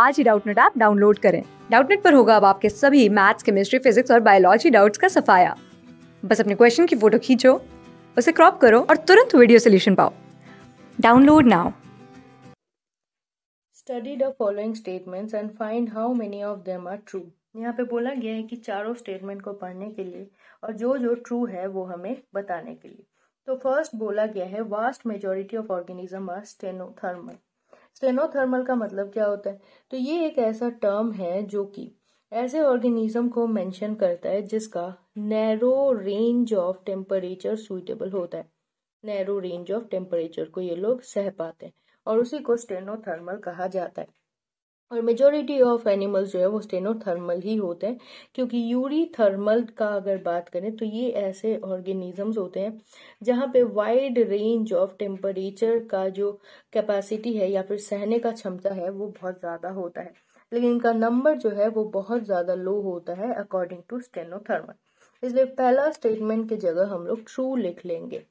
आज ही Doubtnut app download करें डाउटनेट पर होगा अब आपके सभी मैथ्स केमिस्ट्री फिजिक्स और बायोलॉजी डाउट्स का सफाया बस अपने क्वेश्चन की फोटो खींचो उसे क्रॉप करो और तुरंत वीडियो सोल्यूशन पाओ download now study the following statements and find how many of them are true यहाँ पे बोला गया है कि चारों स्टेटमेंट को पढ़ने के लिए और जो जो ट्रू है वो हमें बताने के लिए तो फर्स्ट बोला गया है vast majority of organisms are stenothermal stenothermal का मतलब क्या होता है तो ये एक ऐसा टर्म है जो कि ऐसे ऑर्गेनिज्म को मेंशन करता है जिसका narrow range of temperature suitable होता है नैरो रेंज ऑफ टेम्परेचर को ये लोग सह पाते हैं और उसी को स्टेनोथर्मल कहा जाता है और मेजोरिटी ऑफ एनिमल्स जो है वो स्टेनोथर्मल ही होते हैं क्योंकि यूरी थर्मल का अगर बात करें तो ये ऐसे ऑर्गेनिजम्स होते हैं जहाँ पे वाइड रेंज ऑफ टेम्परेचर का जो कैपेसिटी है या फिर सहने का क्षमता है वो बहुत ज़्यादा होता है लेकिन इनका नंबर जो है वो बहुत ज़्यादा लो होता है अकॉर्डिंग टू स्टेनोथर्मल इसलिए पहला स्टेटमेंट की जगह हम लोग ट्रू लिख लेंगे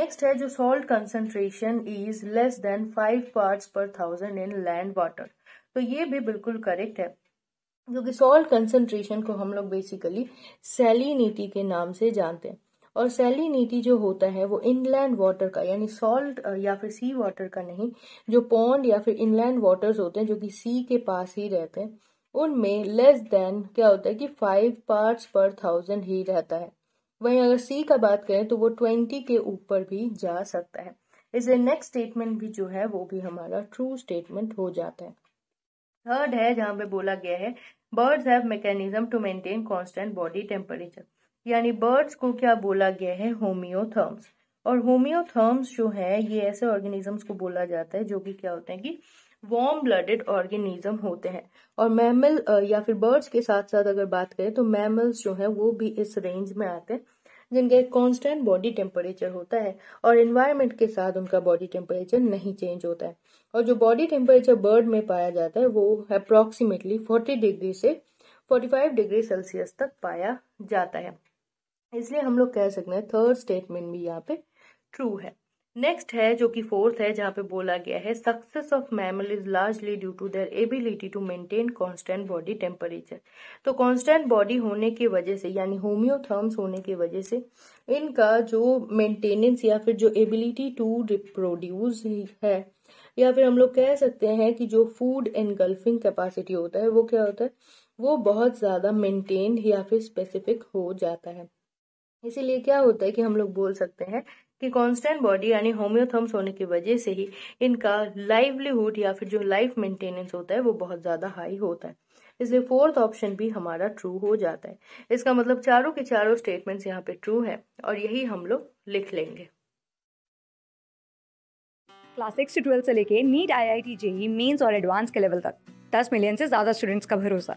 नेक्स्ट है जो salt concentration is less than five parts per thousand inland water तो ये भी बिल्कुल करेक्ट है क्योंकि सॉल्ट कंसेंट्रेशन को हम लोग बेसिकली सैली नीति के नाम से जानते हैं और नीति जो होता है वो इनलैंड वाटर का यानी सॉल्ट या फिर सी वाटर का नहीं जो पॉन्ड या फिर इनलैंड वाटर्स होते हैं जो कि सी के पास ही रहते हैं उनमें लेस देन क्या होता है कि फाइव पार्ट्स पर थाउजेंड ही रहता है वहीं अगर सी का बात करें तो वो ट्वेंटी के ऊपर भी जा सकता है इसलिए नेक्स्ट स्टेटमेंट भी जो है वो भी हमारा ट्रू स्टेटमेंट हो जाता है थर्ड है जहां पे बोला गया है birds have mechanism to maintain constant body temperature यानी बर्ड्स को क्या बोला गया है होम्योथर्म्स और होम्योथर्म्स जो है ये ऐसे ऑर्गेनिजम्स को बोला जाता है जो कि क्या होते हैं कि वार्म ब्लडेड ऑर्गेनिज्म होते हैं और मैमल या फिर बर्ड्स के साथ साथ अगर बात करें तो मैमल्स जो है वो भी इस रेंज में आते हैं जिनका एक कांस्टेंट बॉडी टेम्परेचर होता है और एनवायरनमेंट के साथ उनका बॉडी टेम्परेचर नहीं चेंज होता है और जो बॉडी टेम्परेचर बर्ड में पाया जाता है वो अप्रॉक्सीमेटली फोर्टी डिग्री से फोर्टी फाइव डिग्री सेल्सियस तक पाया जाता है इसलिए हम लोग कह सकते हैं थर्ड स्टेटमेंट भी यहाँ पे ट्रू है नेक्स्ट है जो कि फोर्थ है जहाँ पे बोला गया है success of mammal is largely due to their ability to maintain constant body temperature तो कांस्टेंट बॉडी होने की वजह से यानी होम्योथर्म्स होने की वजह से इनका जो मेंटेनेंस या फिर जो एबिलिटी टू रिप्रोड्यूस है या फिर हम लोग कह सकते हैं कि जो फूड एनगल्फिंग कैपेसिटी होता है वो क्या होता है वो बहुत ज़्यादा मेंटेन या फिर स्पेसिफिक हो जाता है इसीलिए क्या होता है कि हम लोग बोल सकते हैं कि कांस्टेंट बॉडी यानी होम्योथम्स होने की वजह से ही इनका लाइवलीहुड या फिर जो लाइफ मेंटेनेंस होता है वो बहुत ज़्यादा हाई होता है इसलिए फोर्थ ऑप्शन भी हमारा ट्रू हो जाता है इसका मतलब चारों के चारों स्टेटमेंट्स यहाँ पे ट्रू है और यही हम लोग लिख लेंगे क्लास सिक्स से ट्वेल्थ से लेके NEET I I T JEE mains और एडवांस के लेवल तक दस मिलियन से ज़्यादा स्टूडेंट्स का भरोसा